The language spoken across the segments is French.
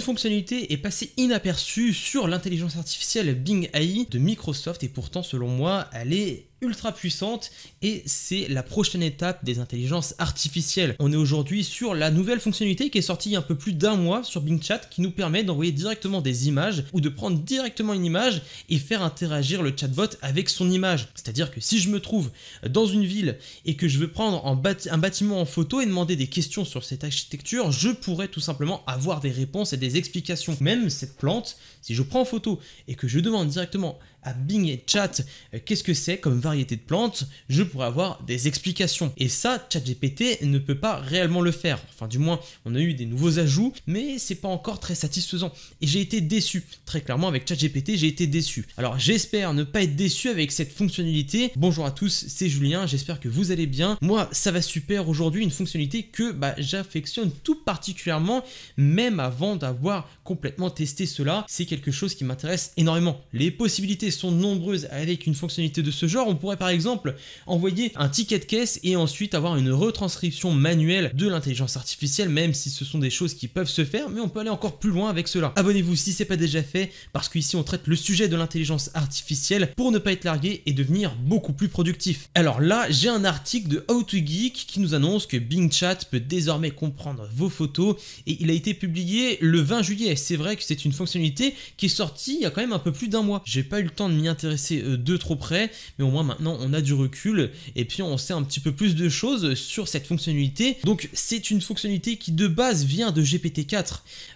fonctionnalité est passée inaperçue sur l'intelligence artificielle Bing AI de Microsoft et pourtant selon moi elle est ultra puissante et c'est la prochaine étape des intelligences artificielles. On est aujourd'hui sur la nouvelle fonctionnalité qui est sortie il y a un peu plus d'un mois sur Bing Chat qui nous permet d'envoyer directement des images ou de prendre directement une image et faire interagir le chatbot avec son image. C'est-à-dire que si je me trouve dans une ville et que je veux prendre un bâtiment en photo et demander des questions sur cette architecture, je pourrais tout simplement avoir des réponses et des explications. Même cette plante, si je prends en photo et que je demande directement à Bing et Chat euh, qu'est-ce que c'est comme variété de plantes, je pourrais avoir des explications. Et ça, ChatGPT ne peut pas réellement le faire. Enfin, du moins, on a eu des nouveaux ajouts, mais c'est pas encore très satisfaisant. Et j'ai été déçu. Très clairement, avec ChatGPT, j'ai été déçu. Alors, j'espère ne pas être déçu avec cette fonctionnalité. Bonjour à tous, c'est Julien. J'espère que vous allez bien. Moi, ça va super aujourd'hui. Une fonctionnalité que bah, j'affectionne tout particulièrement, même avant d'avoir complètement testé cela. C'est quelque chose qui m'intéresse énormément. Les possibilités sont nombreuses avec une fonctionnalité de ce genre, on pourrait par exemple envoyer un ticket de caisse et ensuite avoir une retranscription manuelle de l'intelligence artificielle, même si ce sont des choses qui peuvent se faire, mais on peut aller encore plus loin avec cela. Abonnez-vous si ce n'est pas déjà fait, parce qu'ici on traite le sujet de l'intelligence artificielle pour ne pas être largué et devenir beaucoup plus productif. Alors là, j'ai un article de How Geek qui nous annonce que Bing Chat peut désormais comprendre vos photos et il a été publié le 20 juillet. C'est vrai que c'est une fonctionnalité qui est sortie il y a quand même un peu plus d'un mois. J'ai pas eu le de m'y intéresser euh, de trop près, mais au moins maintenant on a du recul et puis on sait un petit peu plus de choses sur cette fonctionnalité. Donc c'est une fonctionnalité qui de base vient de GPT-4.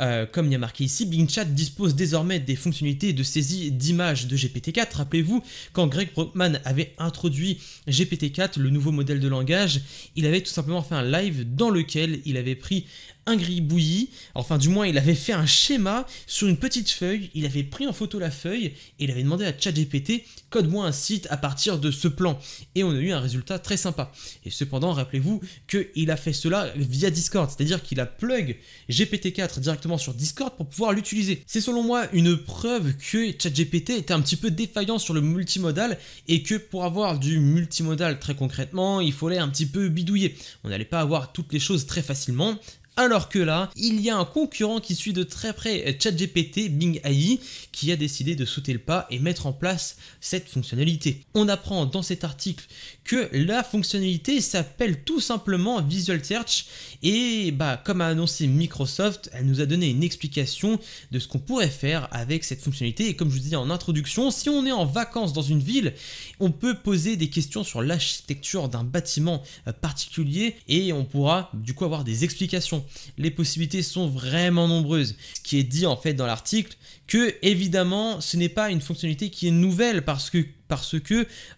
Euh, comme il y a marqué ici, Bing Chat dispose désormais des fonctionnalités de saisie d'images de GPT-4. Rappelez-vous, quand Greg Brockman avait introduit GPT-4, le nouveau modèle de langage, il avait tout simplement fait un live dans lequel il avait pris un bouilli. enfin du moins il avait fait un schéma sur une petite feuille, il avait pris en photo la feuille et il avait demandé à ChatGPT code-moi un site à partir de ce plan. Et on a eu un résultat très sympa. Et cependant, rappelez-vous qu'il a fait cela via Discord, c'est-à-dire qu'il a plug GPT-4 directement sur Discord pour pouvoir l'utiliser. C'est selon moi une preuve que ChatGPT était un petit peu défaillant sur le multimodal et que pour avoir du multimodal très concrètement, il fallait un petit peu bidouiller. On n'allait pas avoir toutes les choses très facilement alors que là, il y a un concurrent qui suit de très près ChatGPT, Bing AI, qui a décidé de sauter le pas et mettre en place cette fonctionnalité. On apprend dans cet article que la fonctionnalité s'appelle tout simplement Visual Search et bah comme a annoncé Microsoft, elle nous a donné une explication de ce qu'on pourrait faire avec cette fonctionnalité et comme je vous disais en introduction, si on est en vacances dans une ville, on peut poser des questions sur l'architecture d'un bâtiment euh, particulier et on pourra du coup avoir des explications les possibilités sont vraiment nombreuses. Ce qui est dit en fait dans l'article, que évidemment ce n'est pas une fonctionnalité qui est nouvelle parce que,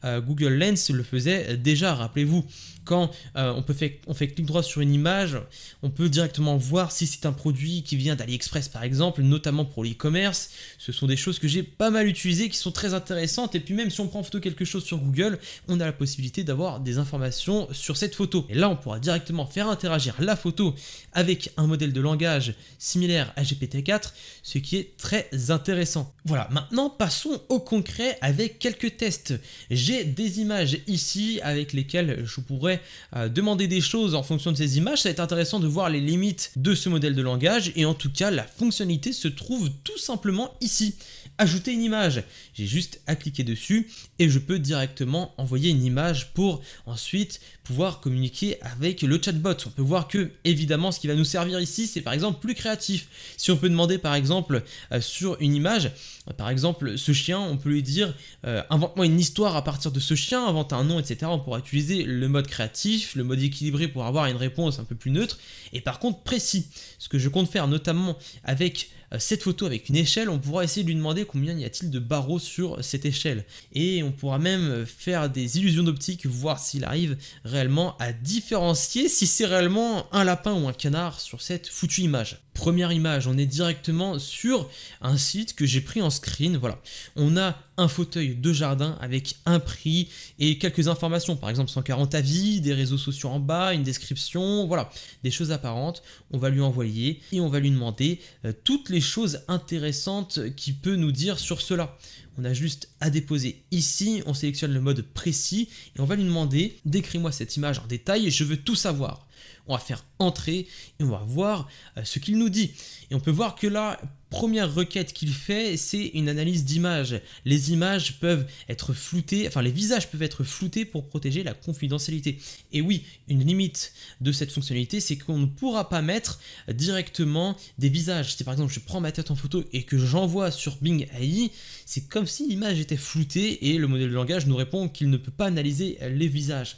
euh, Google Lens le faisait déjà, rappelez-vous quand euh, on, peut fait, on fait clic droit sur une image, on peut directement voir si c'est un produit qui vient d'AliExpress par exemple, notamment pour l'e-commerce. Ce sont des choses que j'ai pas mal utilisées, qui sont très intéressantes. Et puis même si on prend photo quelque chose sur Google, on a la possibilité d'avoir des informations sur cette photo. Et là, on pourra directement faire interagir la photo avec un modèle de langage similaire à GPT-4, ce qui est très intéressant. Voilà, maintenant passons au concret avec quelques tests. J'ai des images ici avec lesquelles je pourrais demander des choses en fonction de ces images, ça va être intéressant de voir les limites de ce modèle de langage et en tout cas la fonctionnalité se trouve tout simplement ici. Ajouter une image, j'ai juste à cliquer dessus et je peux directement envoyer une image pour ensuite pouvoir communiquer avec le chatbot. On peut voir que évidemment ce qui va nous servir ici c'est par exemple plus créatif. Si on peut demander par exemple euh, sur une image, euh, par exemple ce chien, on peut lui dire euh, invente-moi une histoire à partir de ce chien, invente un nom, etc. On pourra utiliser le mode créatif le mode équilibré pour avoir une réponse un peu plus neutre, et par contre précis. Ce que je compte faire notamment avec euh, cette photo avec une échelle, on pourra essayer de lui demander combien y a-t-il de barreaux sur cette échelle. Et on pourra même faire des illusions d'optique, voir s'il arrive réellement à différencier si c'est réellement un lapin ou un canard sur cette foutue image. Première image, on est directement sur un site que j'ai pris en screen, voilà. On a un fauteuil de jardin avec un prix et quelques informations, par exemple 140 avis, des réseaux sociaux en bas, une description, voilà, des choses apparentes. On va lui envoyer et on va lui demander euh, toutes les choses intéressantes qui peut nous dire sur cela on a juste à déposer ici, on sélectionne le mode précis et on va lui demander décris-moi cette image en détail et je veux tout savoir. On va faire entrer et on va voir euh, ce qu'il nous dit. Et on peut voir que la première requête qu'il fait, c'est une analyse d'image. Les images peuvent être floutées, enfin les visages peuvent être floutés pour protéger la confidentialité. Et oui, une limite de cette fonctionnalité, c'est qu'on ne pourra pas mettre directement des visages. Si par exemple je prends ma tête en photo et que j'envoie sur Bing AI, c'est comme si l'image était floutée et le modèle de langage nous répond qu'il ne peut pas analyser les visages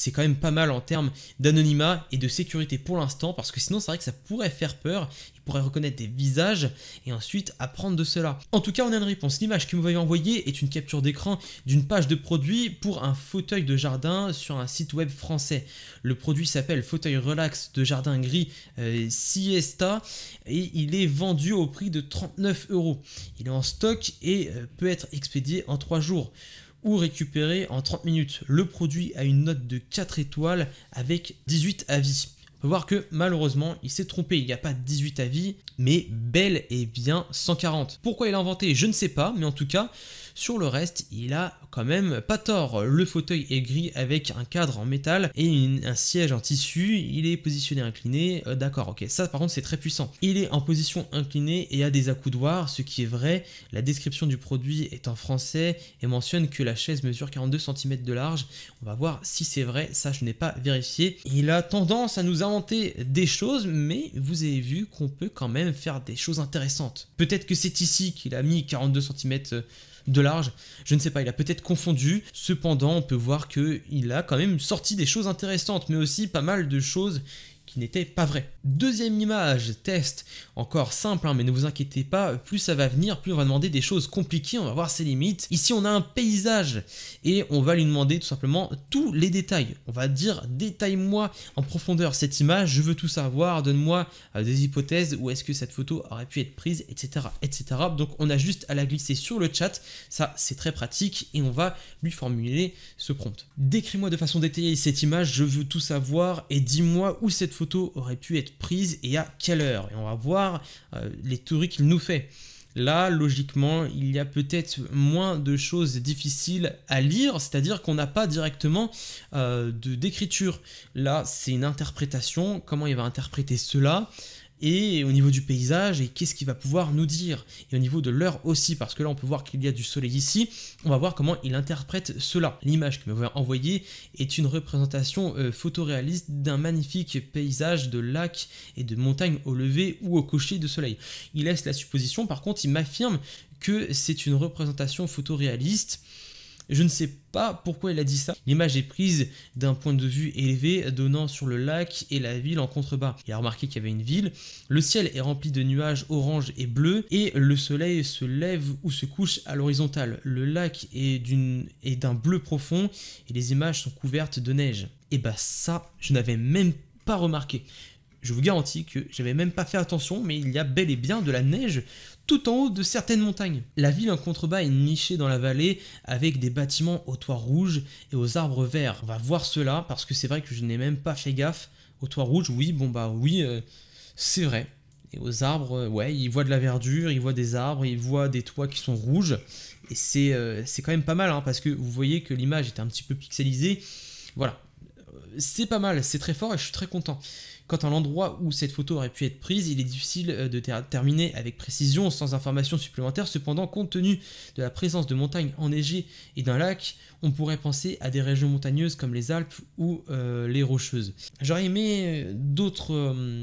c'est quand même pas mal en termes d'anonymat et de sécurité pour l'instant, parce que sinon c'est vrai que ça pourrait faire peur, il pourrait reconnaître des visages et ensuite apprendre de cela. En tout cas, on a une réponse. L'image que vous m'avez envoyée est une capture d'écran d'une page de produit pour un fauteuil de jardin sur un site web français. Le produit s'appelle fauteuil relax de jardin gris euh, Siesta et il est vendu au prix de 39 euros. Il est en stock et euh, peut être expédié en 3 jours ou récupérer en 30 minutes. Le produit a une note de 4 étoiles avec 18 avis. On peut voir que malheureusement, il s'est trompé. Il n'y a pas 18 avis, mais bel et bien 140. Pourquoi il a inventé Je ne sais pas, mais en tout cas, sur le reste, il a quand même pas tort. Le fauteuil est gris avec un cadre en métal et un siège en tissu. Il est positionné incliné. Euh, d'accord, ok. Ça, par contre, c'est très puissant. Il est en position inclinée et a des accoudoirs, ce qui est vrai. La description du produit est en français et mentionne que la chaise mesure 42 cm de large. On va voir si c'est vrai. Ça, je n'ai pas vérifié. Il a tendance à nous inventer des choses, mais vous avez vu qu'on peut quand même faire des choses intéressantes. Peut-être que c'est ici qu'il a mis 42 cm de large. Je ne sais pas, il a peut-être confondu. Cependant, on peut voir qu'il a quand même sorti des choses intéressantes, mais aussi pas mal de choses n'était pas vrai. Deuxième image, test, encore simple, hein, mais ne vous inquiétez pas, plus ça va venir, plus on va demander des choses compliquées, on va voir ses limites. Ici, on a un paysage et on va lui demander tout simplement tous les détails. On va dire, détaille-moi en profondeur cette image, je veux tout savoir, donne-moi euh, des hypothèses, où est-ce que cette photo aurait pu être prise, etc., etc. Donc, on a juste à la glisser sur le chat, ça, c'est très pratique et on va lui formuler ce prompt. Décris-moi de façon détaillée cette image, je veux tout savoir et dis-moi où cette photo aurait pu être prise et à quelle heure. Et on va voir euh, les théories qu'il nous fait. Là, logiquement, il y a peut-être moins de choses difficiles à lire, c'est-à-dire qu'on n'a pas directement euh, de d'écriture. Là, c'est une interprétation, comment il va interpréter cela et au niveau du paysage, et qu'est-ce qu'il va pouvoir nous dire, et au niveau de l'heure aussi, parce que là on peut voir qu'il y a du soleil ici, on va voir comment il interprète cela. L'image qu'il m'a envoyée est une représentation euh, photoréaliste d'un magnifique paysage de lacs et de montagnes au lever ou au cocher de soleil. Il laisse la supposition, par contre il m'affirme que c'est une représentation photoréaliste je ne sais pas pourquoi il a dit ça. L'image est prise d'un point de vue élevé, donnant sur le lac et la ville en contrebas. Il a remarqué qu'il y avait une ville. Le ciel est rempli de nuages orange et bleu, et le soleil se lève ou se couche à l'horizontale. Le lac est d'un bleu profond, et les images sont couvertes de neige. Et eh bah ben ça, je n'avais même pas remarqué je vous garantis que j'avais même pas fait attention, mais il y a bel et bien de la neige tout en haut de certaines montagnes. La ville en contrebas est nichée dans la vallée avec des bâtiments aux toits rouges et aux arbres verts. On va voir cela parce que c'est vrai que je n'ai même pas fait gaffe aux toits rouges. Oui, bon bah oui, euh, c'est vrai. Et aux arbres, euh, ouais, il voit de la verdure, il voit des arbres, il voit des toits qui sont rouges. Et c'est euh, quand même pas mal hein, parce que vous voyez que l'image est un petit peu pixelisée. Voilà, c'est pas mal, c'est très fort et je suis très content. Quant à l'endroit où cette photo aurait pu être prise, il est difficile euh, de terminer avec précision sans informations supplémentaires. Cependant, compte tenu de la présence de montagnes enneigées et d'un lac, on pourrait penser à des régions montagneuses comme les Alpes ou euh, les Rocheuses. J'aurais aimé euh, d'autres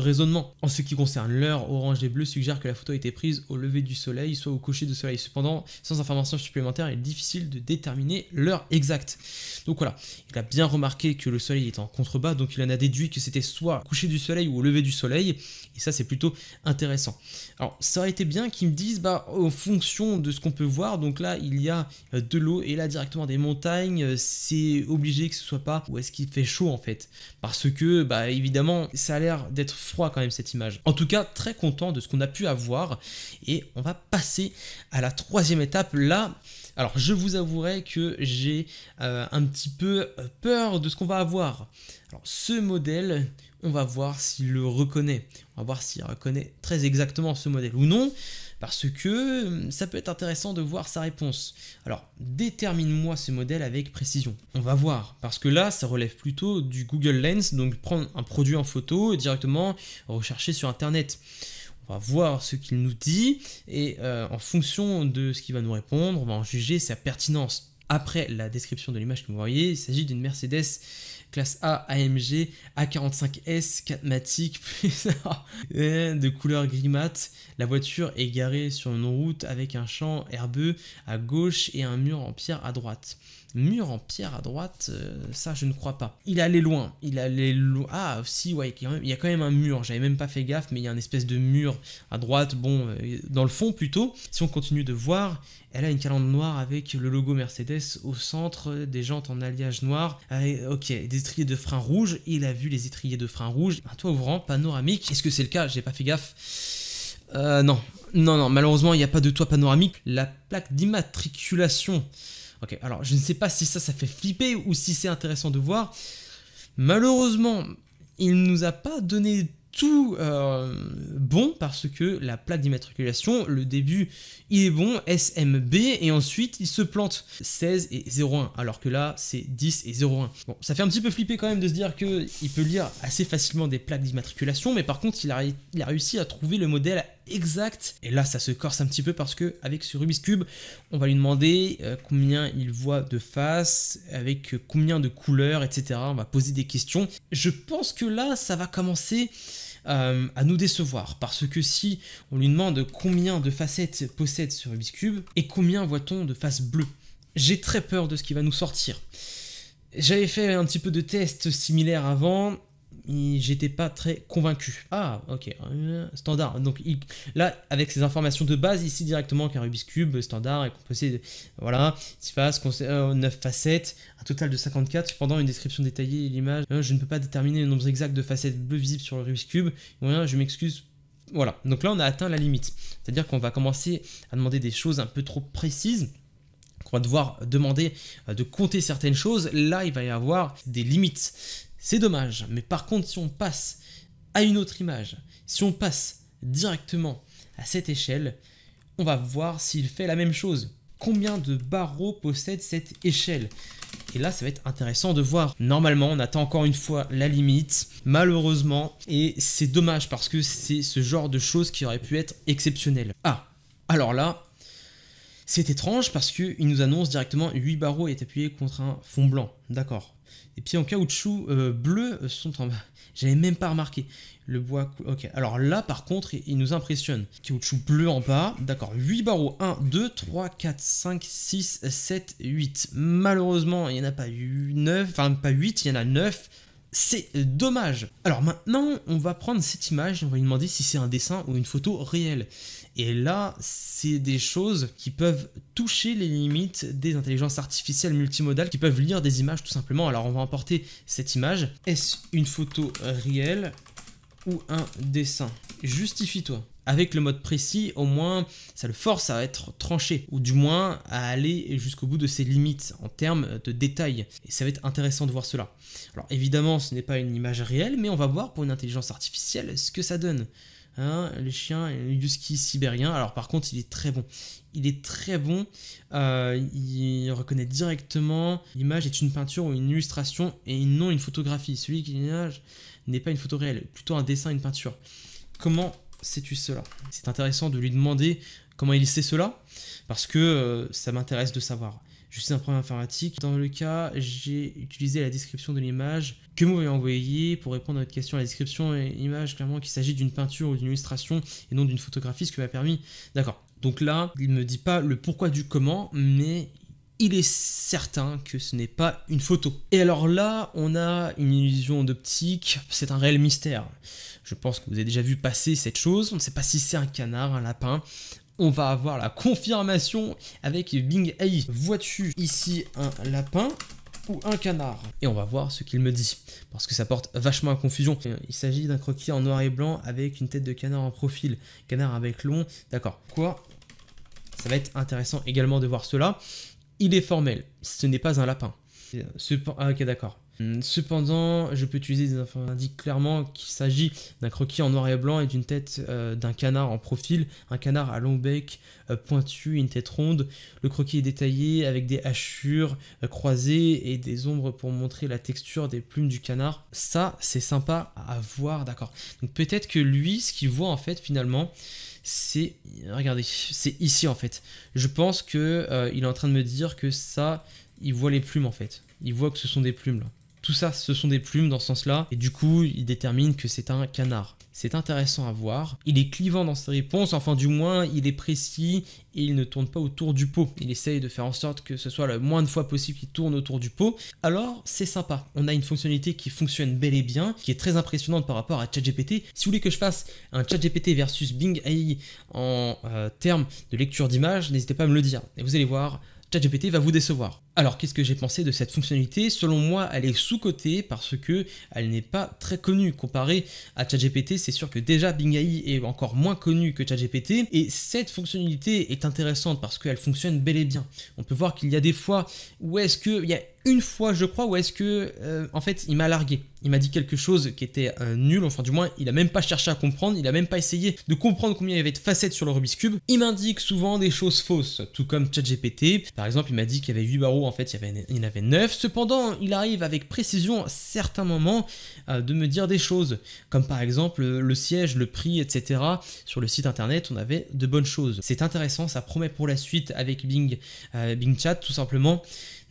raisonnements. En ce qui concerne l'heure, orange et bleu suggère que la photo a été prise au lever du soleil, soit au coucher du soleil. Cependant, sans informations supplémentaires, il est difficile de déterminer l'heure exacte. Donc voilà, il a bien remarqué que le soleil est en contrebas, donc il en a déduit que c'était soit coucher du soleil ou lever du soleil, et ça c'est plutôt intéressant. Alors ça aurait été bien qu'ils me disent, bah, en fonction de ce qu'on peut voir, donc là il y a euh, de l'eau et là directement des montagnes, euh, c'est obligé que ce soit pas ou est-ce qu'il fait chaud en fait, parce que bah évidemment ça a l'air d'être froid quand même cette image. En tout cas très content de ce qu'on a pu avoir, et on va passer à la troisième étape là alors je vous avouerai que j'ai euh, un petit peu euh, peur de ce qu'on va avoir. Alors ce modèle, on va voir s'il le reconnaît. On va voir s'il reconnaît très exactement ce modèle ou non, parce que hum, ça peut être intéressant de voir sa réponse. Alors, détermine-moi ce modèle avec précision. On va voir, parce que là, ça relève plutôt du Google Lens, donc prendre un produit en photo et directement rechercher sur Internet on va voir ce qu'il nous dit et euh, en fonction de ce qu'il va nous répondre, on va en juger sa pertinence. Après la description de l'image que vous voyez, il s'agit d'une Mercedes classe A AMG A45S 4 matic de couleur gris mat. La voiture est garée sur une route avec un champ herbeux à gauche et un mur en pierre à droite. Mur en pierre à droite, euh, ça je ne crois pas. Il allait loin, il allait loin. Ah si, ouais, il y a quand même un mur, j'avais même pas fait gaffe, mais il y a une espèce de mur à droite, bon, euh, dans le fond plutôt. Si on continue de voir, elle a une calandre noire avec le logo Mercedes au centre, des jantes en alliage noir, ok, des étriers de frein rouge. il a vu les étriers de frein rouge. un ah, toit ouvrant, panoramique. Est-ce que c'est le cas J'ai pas fait gaffe. Euh, non, non, non, malheureusement, il n'y a pas de toit panoramique. La plaque d'immatriculation Ok, alors je ne sais pas si ça, ça fait flipper ou si c'est intéressant de voir. Malheureusement, il ne nous a pas donné tout euh, bon parce que la plaque d'immatriculation, le début, il est bon, SMB, et ensuite il se plante 16 et 01, alors que là c'est 10 et 01. Bon, ça fait un petit peu flipper quand même de se dire qu'il peut lire assez facilement des plaques d'immatriculation, mais par contre il a, il a réussi à trouver le modèle Exact. Et là, ça se corse un petit peu parce que avec ce Rubik's Cube, on va lui demander euh, combien il voit de face, avec euh, combien de couleurs, etc. On va poser des questions. Je pense que là, ça va commencer euh, à nous décevoir parce que si on lui demande combien de facettes possède ce Rubik's Cube et combien voit-on de faces bleues, j'ai très peur de ce qui va nous sortir. J'avais fait un petit peu de tests similaires avant j'étais pas très convaincu. Ah, ok, standard. Donc là, avec ces informations de base ici directement, qu'un Rubik's Cube standard et qu'on possède, voilà, 6 faces, 9 euh, facettes, un total de 54. Cependant, une description détaillée et l'image, euh, je ne peux pas déterminer le nombre exact de facettes bleues visibles sur le Rubik's Cube. je m'excuse voilà, donc là on a atteint la limite. C'est-à-dire qu'on va commencer à demander des choses un peu trop précises, qu'on va devoir demander euh, de compter certaines choses. Là, il va y avoir des limites. C'est dommage, mais par contre si on passe à une autre image, si on passe directement à cette échelle, on va voir s'il fait la même chose. Combien de barreaux possède cette échelle Et là, ça va être intéressant de voir. Normalement, on attend encore une fois la limite, malheureusement, et c'est dommage parce que c'est ce genre de choses qui aurait pu être exceptionnel. Ah, alors là, c'est étrange parce qu'il nous annonce directement 8 barreaux est appuyé contre un fond blanc. D'accord. Et puis en caoutchouc euh, bleu euh, sont en bas. J'avais même pas remarqué. Le bois. Ok. Alors là, par contre, il nous impressionne. Caoutchouc bleu en bas. D'accord. 8 barreaux. 1, 2, 3, 4, 5, 6, 7, 8. Malheureusement, il n'y en a pas 9. Enfin, pas 8, il y en a 9. C'est dommage. Alors maintenant, on va prendre cette image et on va lui demander si c'est un dessin ou une photo réelle. Et là, c'est des choses qui peuvent toucher les limites des intelligences artificielles multimodales qui peuvent lire des images tout simplement. Alors on va emporter cette image. Est-ce une photo réelle ou un dessin Justifie-toi. Avec le mode précis, au moins, ça le force à être tranché, ou du moins à aller jusqu'au bout de ses limites en termes de détails. Et ça va être intéressant de voir cela. Alors évidemment, ce n'est pas une image réelle, mais on va voir pour une intelligence artificielle ce que ça donne. Hein, le chien husky sibérien. Alors par contre, il est très bon. Il est très bon. Euh, il reconnaît directement l'image est une peinture ou une illustration et non une photographie. Celui qui l'image n'est pas une photo réelle, plutôt un dessin, une peinture. Comment sais-tu cela C'est intéressant de lui demander comment il sait cela, parce que euh, ça m'intéresse de savoir. Je suis un programme informatique. Dans le cas, j'ai utilisé la description de l'image que vous m'avez envoyée pour répondre à votre question. La description et l'image, clairement, qu'il s'agit d'une peinture ou d'une illustration et non d'une photographie, ce qui m'a permis. D'accord. Donc là, il ne me dit pas le pourquoi du comment, mais il est certain que ce n'est pas une photo. Et alors là, on a une illusion d'optique, c'est un réel mystère. Je pense que vous avez déjà vu passer cette chose, on ne sait pas si c'est un canard, un lapin. On va avoir la confirmation avec Bing AI. Vois-tu ici un lapin ou un canard Et on va voir ce qu'il me dit, parce que ça porte vachement à confusion. Euh, il s'agit d'un croquis en noir et blanc avec une tête de canard en profil, canard avec long, d'accord. Quoi ça va être intéressant également de voir cela. Il est formel, ce n'est pas un lapin. ah ok d'accord. Hum, cependant, je peux utiliser des infos indique clairement qu'il s'agit d'un croquis en noir et blanc et d'une tête euh, d'un canard en profil, un canard à long bec euh, pointu une tête ronde. Le croquis est détaillé avec des hachures euh, croisées et des ombres pour montrer la texture des plumes du canard. Ça, c'est sympa à voir, d'accord. Donc peut-être que lui, ce qu'il voit en fait finalement, c'est regardez, c'est ici en fait. Je pense que euh, il est en train de me dire que ça, il voit les plumes en fait. Il voit que ce sont des plumes là. Tout ça, ce sont des plumes dans ce sens-là, et du coup, il détermine que c'est un canard. C'est intéressant à voir. Il est clivant dans ses réponses, enfin du moins, il est précis et il ne tourne pas autour du pot. Il essaye de faire en sorte que ce soit le moins de fois possible qu'il tourne autour du pot. Alors, c'est sympa. On a une fonctionnalité qui fonctionne bel et bien, qui est très impressionnante par rapport à ChatGPT. Si vous voulez que je fasse un ChatGPT versus Bing AI en euh, termes de lecture d'image, n'hésitez pas à me le dire. Et vous allez voir, ChatGPT va vous décevoir. Alors qu'est-ce que j'ai pensé de cette fonctionnalité Selon moi, elle est sous-cotée parce que elle n'est pas très connue comparée à ChatGPT. C'est sûr que déjà Bing AI est encore moins connu que ChatGPT et cette fonctionnalité est intéressante parce qu'elle fonctionne bel et bien. On peut voir qu'il y a des fois où est-ce il y a une fois, je crois, ou est-ce que, euh, en fait, il m'a largué. Il m'a dit quelque chose qui était euh, nul, enfin du moins, il n'a même pas cherché à comprendre, il n'a même pas essayé de comprendre combien il y avait de facettes sur le Rubik's Cube. Il m'indique souvent des choses fausses, tout comme ChatGPT. Par exemple, il m'a dit qu'il y avait 8 barreaux, en fait, il y, avait, il en avait 9. Cependant, il arrive avec précision à certains moments euh, de me dire des choses, comme par exemple le siège, le prix, etc. Sur le site internet, on avait de bonnes choses. C'est intéressant, ça promet pour la suite avec Bing, Bing Chat, tout simplement.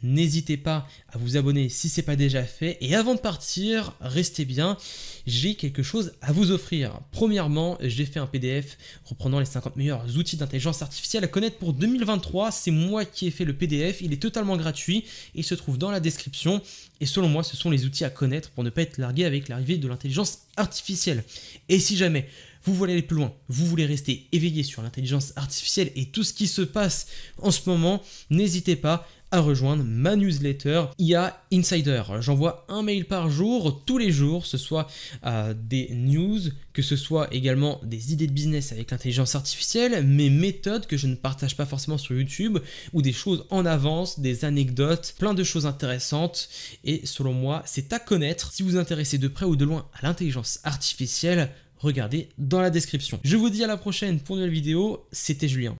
N'hésitez pas à vous abonner si ce n'est pas déjà fait. Et avant de partir, restez bien, j'ai quelque chose à vous offrir. Premièrement, j'ai fait un PDF reprenant les 50 meilleurs outils d'intelligence artificielle à connaître pour 2023. C'est moi qui ai fait le PDF, il est totalement gratuit il se trouve dans la description. Et selon moi, ce sont les outils à connaître pour ne pas être largué avec l'arrivée de l'intelligence artificielle. Et si jamais vous voulez aller plus loin, vous voulez rester éveillé sur l'intelligence artificielle et tout ce qui se passe en ce moment, n'hésitez pas à rejoindre ma newsletter IA Insider. J'envoie un mail par jour, tous les jours, ce soit euh, des news, que ce soit également des idées de business avec l'intelligence artificielle, mes méthodes que je ne partage pas forcément sur YouTube, ou des choses en avance, des anecdotes, plein de choses intéressantes. Et selon moi, c'est à connaître. Si vous vous intéressez de près ou de loin à l'intelligence artificielle, regardez dans la description. Je vous dis à la prochaine pour une nouvelle vidéo, c'était Julien.